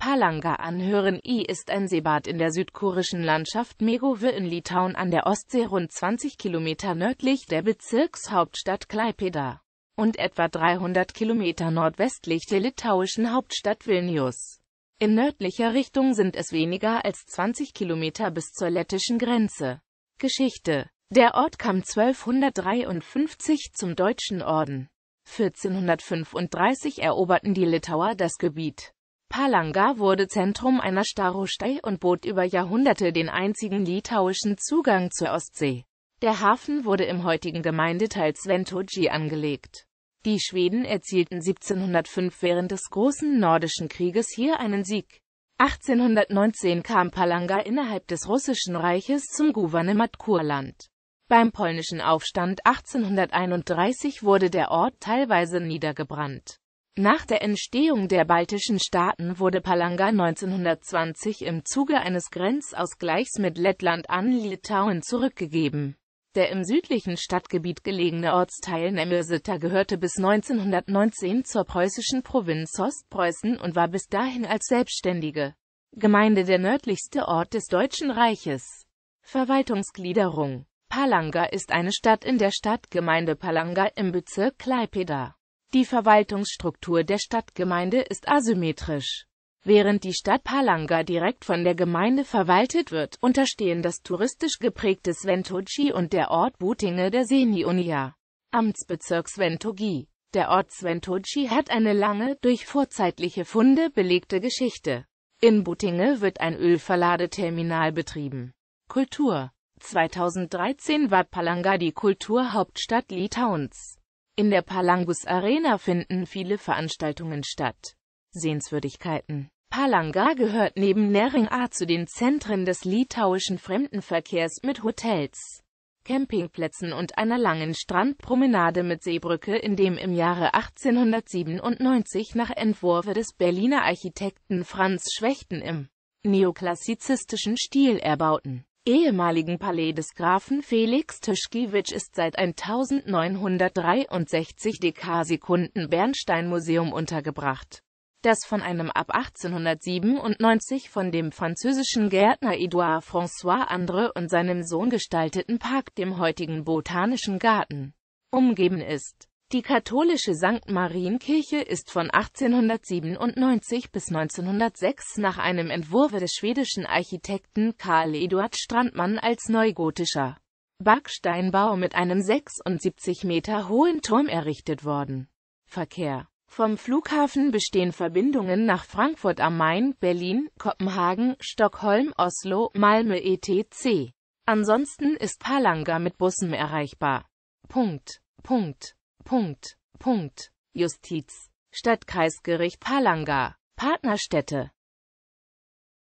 Palanga anhören. I ist ein Seebad in der südkurischen Landschaft Megowe in Litauen an der Ostsee rund 20 Kilometer nördlich der Bezirkshauptstadt Klaipeda und etwa 300 Kilometer nordwestlich der litauischen Hauptstadt Vilnius. In nördlicher Richtung sind es weniger als 20 Kilometer bis zur lettischen Grenze. Geschichte Der Ort kam 1253 zum Deutschen Orden. 1435 eroberten die Litauer das Gebiet. Palanga wurde Zentrum einer Starostei und bot über Jahrhunderte den einzigen litauischen Zugang zur Ostsee. Der Hafen wurde im heutigen Gemeindeteil Sventoji angelegt. Die Schweden erzielten 1705 während des Großen Nordischen Krieges hier einen Sieg. 1819 kam Palanga innerhalb des Russischen Reiches zum Gouvernement Kurland. Beim polnischen Aufstand 1831 wurde der Ort teilweise niedergebrannt. Nach der Entstehung der baltischen Staaten wurde Palanga 1920 im Zuge eines Grenzausgleichs mit Lettland an Litauen zurückgegeben. Der im südlichen Stadtgebiet gelegene Ortsteil Nemesita gehörte bis 1919 zur preußischen Provinz Ostpreußen und war bis dahin als selbstständige Gemeinde der nördlichste Ort des Deutschen Reiches. Verwaltungsgliederung Palanga ist eine Stadt in der Stadtgemeinde Palanga im Bezirk Kleipeda. Die Verwaltungsstruktur der Stadtgemeinde ist asymmetrisch. Während die Stadt Palanga direkt von der Gemeinde verwaltet wird, unterstehen das touristisch geprägte Sventogi und der Ort Butinge der Seniunia. Amtsbezirk Sventogi. Der Ort Sventogi hat eine lange, durch vorzeitliche Funde belegte Geschichte. In Butinge wird ein Ölverladeterminal betrieben. Kultur 2013 war Palanga die Kulturhauptstadt Litauens. In der Palangus Arena finden viele Veranstaltungen statt. Sehenswürdigkeiten Palanga gehört neben Neringa zu den Zentren des litauischen Fremdenverkehrs mit Hotels, Campingplätzen und einer langen Strandpromenade mit Seebrücke, in dem im Jahre 1897 nach Entwurfe des Berliner Architekten Franz Schwechten im neoklassizistischen Stil erbauten ehemaligen Palais des Grafen Felix Tischkiewicz ist seit 1963 Dekarsekunden Bernstein-Museum untergebracht, das von einem ab 1897 von dem französischen Gärtner Édouard-François André und seinem Sohn gestalteten Park, dem heutigen Botanischen Garten, umgeben ist die katholische St. Marienkirche ist von 1897 bis 1906 nach einem Entwurf des schwedischen Architekten Karl Eduard Strandmann als neugotischer Backsteinbau mit einem 76 Meter hohen Turm errichtet worden. Verkehr Vom Flughafen bestehen Verbindungen nach Frankfurt am Main, Berlin, Kopenhagen, Stockholm, Oslo, Malmö etc. Ansonsten ist Palanga mit Bussen erreichbar. Punkt. Punkt. Punkt. Punkt. Justiz. Stadtkreisgericht Palanga. Partnerstädte.